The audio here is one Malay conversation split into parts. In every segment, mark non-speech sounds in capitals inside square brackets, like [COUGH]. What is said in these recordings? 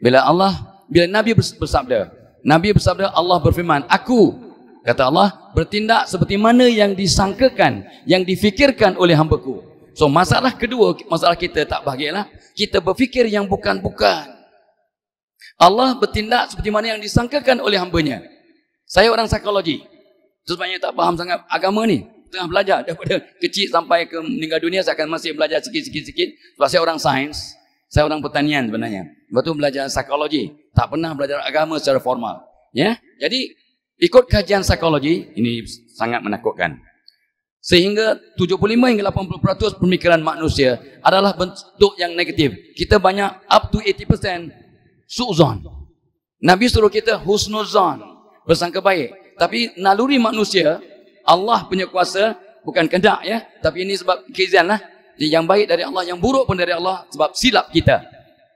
bila Allah bila Nabi bersabda Nabi bersabda Allah berfirman aku kata Allah bertindak seperti mana yang disangkakan yang difikirkan oleh hambaku so masalah kedua masalah kita tak bahagialah kita berfikir yang bukan-bukan Allah bertindak seperti mana yang disangkakan oleh hambanya saya orang psikologi sebabnya tak faham sangat agama ni tengah belajar daripada kecil sampai ke meninggal dunia saya akan masih belajar sikit-sikit sebab saya orang sains saya orang pertanian sebenarnya Lepas tu belajar psikologi. Tak pernah belajar agama secara formal. Ya? Jadi, ikut kajian psikologi, ini sangat menakutkan. Sehingga 75 hingga 80% pemikiran manusia adalah bentuk yang negatif. Kita banyak up to 80% suzon. Nabi suruh kita husnuzon, bersangka baik. Tapi naluri manusia, Allah punya kuasa, bukan kendak ya. Tapi ini sebab kezian lah. Yang baik dari Allah, yang buruk pun dari Allah sebab silap kita.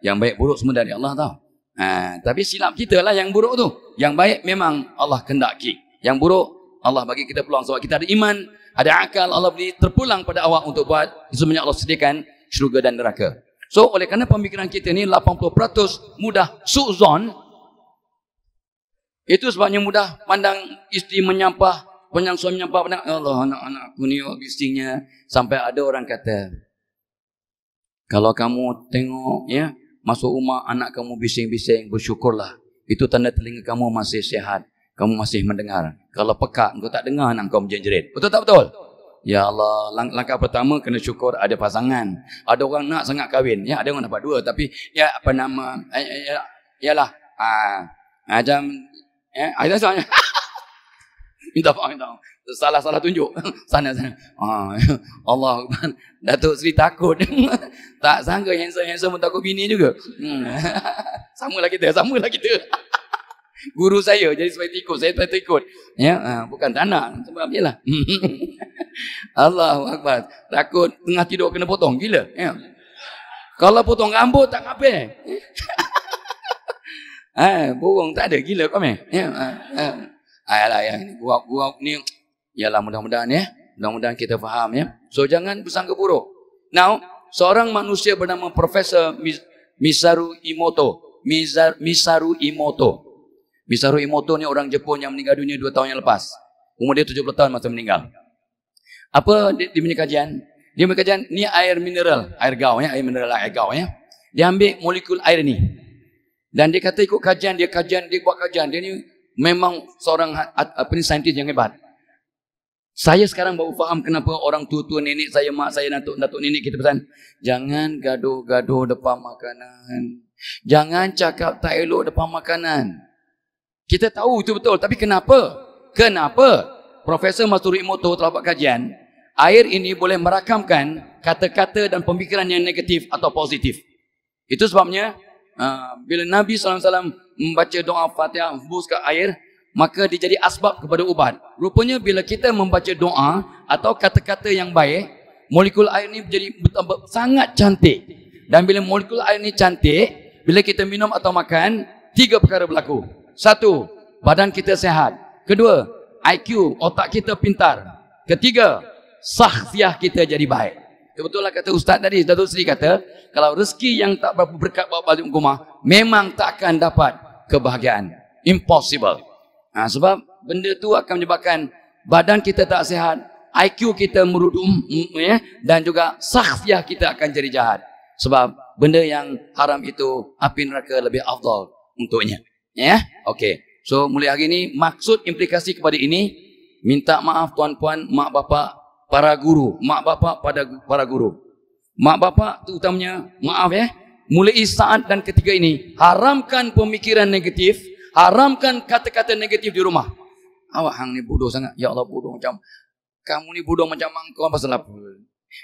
Yang baik buruk semua dari Allah tau. Ha, tapi silap kita lah yang buruk tu. Yang baik memang Allah kendaki. Yang buruk Allah bagi kita peluang sebab kita ada iman, ada akal Allah beri terpulang pada awak untuk buat sebenarnya Allah sediakan syurga dan neraka. So oleh kerana pemikiran kita ni 80% mudah suzon itu sebabnya mudah pandang isteri menyampah, pandang suami menyampah, pandang ya Allah anak-anak aku ni isterinya sampai ada orang kata kalau kamu tengok ya Masuk rumah, anak kamu bising-bising, bersyukurlah. Itu tanda telinga kamu masih sehat Kamu masih mendengar. Kalau pekat, engkau tak dengar anak kau menjerit Betul tak betul? Ya Allah, lang langkah pertama kena syukur ada pasangan. Ada orang nak sangat kahwin. Ya, ada orang dapat dua. Tapi, ya apa nama? Ya, ya, ya, ya lah. ah macam, ya, ada ah, soalnya. [LAUGHS] minta [LAUGHS] faham, minta faham. Salah-salah tunjuk. Sana-sana. [LAUGHS] Ah, ha, [LAUGHS] Allah, Datuk Seri takut. Tak sangka handsome-handsome pun takut bini juga. Hmm. Sama lah kita, sama lah kita. Guru saya, jadi supaya ikut, saya supaya ikut. Ya, ha, bukan tak nak, sebab je lah. Allah Akbar. Takut tengah tidur kena potong, gila. Ya. Kalau potong rambut, tak apa. Eh, ha, burung tak ada, gila kau meh. Ya, ha, ha. Ayalah yang guap-guap ni. Yalah mudah-mudahan ya. Mudah-mudahan kita faham ya. So jangan bersangka buruk. Now, seorang manusia bernama Profesor Misaru Imoto. Misaru Imoto. Misaru Imoto ni orang Jepun yang meninggal dunia 2 tahun yang lepas. Umur dia 70 tahun masa meninggal. Apa dia, dia punya kajian? Dia punya kajian, ni air mineral. Air gau ya, air mineral lah, air gau ya. Dia ambil molekul air ni. Dan dia kata ikut kajian, dia kajian, dia buat kajian. Dia ni memang seorang ha- apa ni saintis yang hebat. Saya sekarang baru faham kenapa orang tua-tua nenek saya, mak saya, datuk datuk nenek kita pesan. Jangan gaduh-gaduh depan makanan. Jangan cakap tak elok depan makanan. Kita tahu itu betul. Tapi kenapa? Kenapa? Profesor Masturi Imoto telah buat kajian. Air ini boleh merakamkan kata-kata dan pemikiran yang negatif atau positif. Itu sebabnya uh, bila Nabi Sallallahu Alaihi membaca doa Fatihah ke air maka dia jadi asbab kepada ubat. Rupanya bila kita membaca doa atau kata-kata yang baik, molekul air ini menjadi sangat cantik. Dan bila molekul air ini cantik, bila kita minum atau makan, tiga perkara berlaku. Satu, badan kita sehat. Kedua, IQ, otak kita pintar. Ketiga, sahfiah kita jadi baik. Kebetulan kata Ustaz tadi, Datuk Sri kata, kalau rezeki yang tak berapa berkat bawa balik rumah, memang tak akan dapat kebahagiaan. Impossible. Ha, sebab benda tu akan menyebabkan badan kita tak sihat, IQ kita merudum mm, ya, dan juga sakhfiah kita akan jadi jahat. Sebab benda yang haram itu api neraka lebih afdal untuknya. Ya? Okey. So mulai hari ini maksud implikasi kepada ini minta maaf tuan-puan, mak bapak, para guru, mak bapak pada para guru. Mak bapak utamanya maaf ya mulai saat dan ketiga ini haramkan pemikiran negatif haramkan kata-kata negatif di rumah awak hang ni bodoh sangat ya Allah bodoh macam kamu ni bodoh macam mangkau pasal apa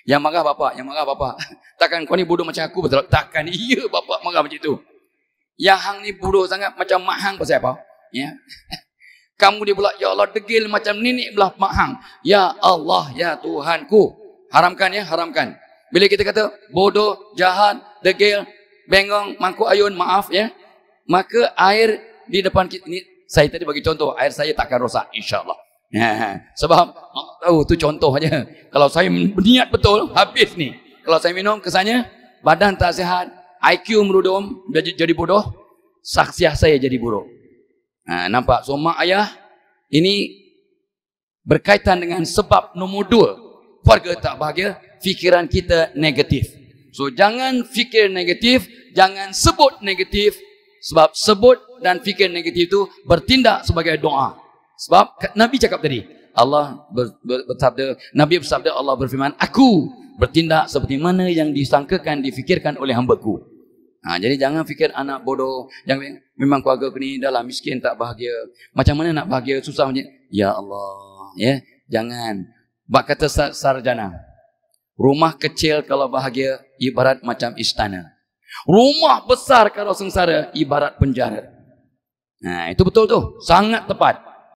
yang marah bapa yang marah bapa [LAUGHS] takkan kau ni bodoh macam aku pasal takkan [LAUGHS] iya bapa marah macam tu yang hang ni bodoh sangat macam mak hang pasal apa ya [LAUGHS] kamu ni pula ya Allah degil macam nenek belah mak hang ya Allah ya Tuhanku haramkan ya haramkan bila kita kata bodoh jahat degil bengong, mangkuk ayun, maaf ya. Maka air di depan kita ini saya tadi bagi contoh, air saya takkan rosak insya-Allah. Ya, sebab Allah tahu tu contoh aja. Kalau saya berniat betul habis ni. Kalau saya minum kesannya badan tak sihat, IQ merudum, jadi bodoh, saksiah saya jadi buruk. Ha, nampak so mak ayah ini berkaitan dengan sebab nombor dua keluarga tak bahagia fikiran kita negatif so jangan fikir negatif jangan sebut negatif sebab sebut dan fikir negatif itu bertindak sebagai doa sebab nabi cakap tadi Allah ber, ber, bersabda nabi bersabda Allah berfirman aku bertindak seperti mana yang disangkakan difikirkan oleh hamba-Ku ha jadi jangan fikir anak bodoh yang memang keluarga aku ni dalam miskin tak bahagia macam mana nak bahagia susah macam ya Allah ya jangan bab kata sarjana rumah kecil kalau bahagia ibarat macam istana Rumah besar kalau sengsara ibarat penjara. Nah, itu betul tu. Sangat tepat.